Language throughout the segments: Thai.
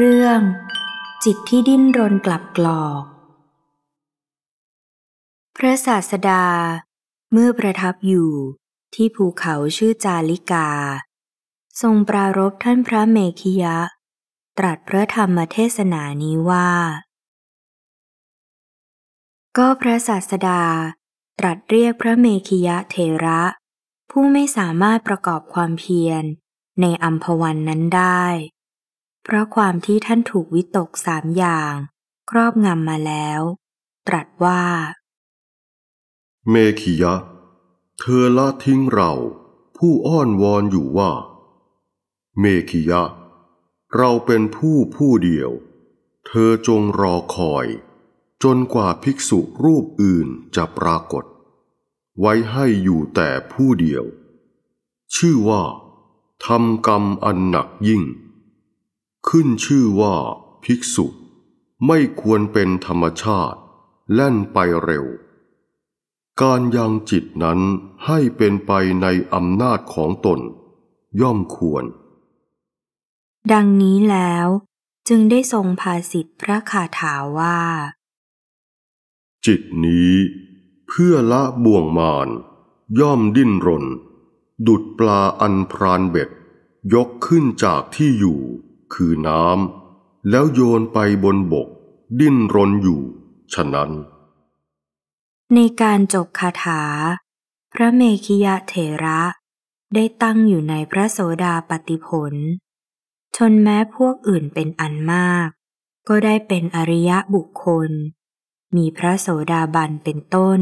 เรื่องจิตที่ดิ้นรนกลับกลอก พระศาสดาเมื่อประทับอยู่ที่ภูเขาชื่อจาลิกา ทรงปรารบท่านพระเมขิยะ ตรัสพระธรรมเทศนานี้ว่า ก็พระศาสดาตรัสเรียกพระเมขิยะเทระ ผู้ไม่สามารถประกอบความเพียรในอัมพวันนั้นได้เพราะความที่ท่านถูกวิตกสามอย่างครอบงำมาแล้ว ตรัสว่า เมขิยะ เธอละทิ้งเราผู้อ้อนวอนอยู่ว่า เมขิยะ เราเป็นผู้ผู้เดียว เธอจงรอคอย จนกว่าภิกษุรูปอื่นจะปรากฏ ไว้ให้อยู่แต่ผู้เดียว ชื่อว่าทำกรรมอันหนักยิ่งขึ้นชื่อว่า ภิกษุ ไม่ควรเป็นธรรมชาติ แล่นไปเร็ว การยังจิตนั้นให้เป็นไปในอำนาจของตน ย่อมควร ดังนี้แล้ว จึงได้ทรงภาสิทธิพระคาถาว่า จิตนี้ เพื่อละบ่วงมาน ย่อมดิ้นรน ดุดปลาอันพรานเบ็ด ยกขึ้นจากที่อยู่คือน้ำแล้วโยนไปบนบกดิ้นรนอยู่ฉะนั้น ในการจบคาถา พระเมขิยะเถระได้ตั้งอยู่ในพระโสดาปติผล ชนแม้พวกอื่นเป็นอันมาก ก็ได้เป็นอริยะบุคคล มีพระโสดาบันเป็นต้น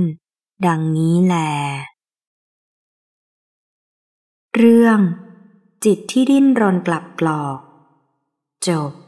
ดังนี้แหลเรื่องจิตที่ดิ้นรนกลับกลอก쪽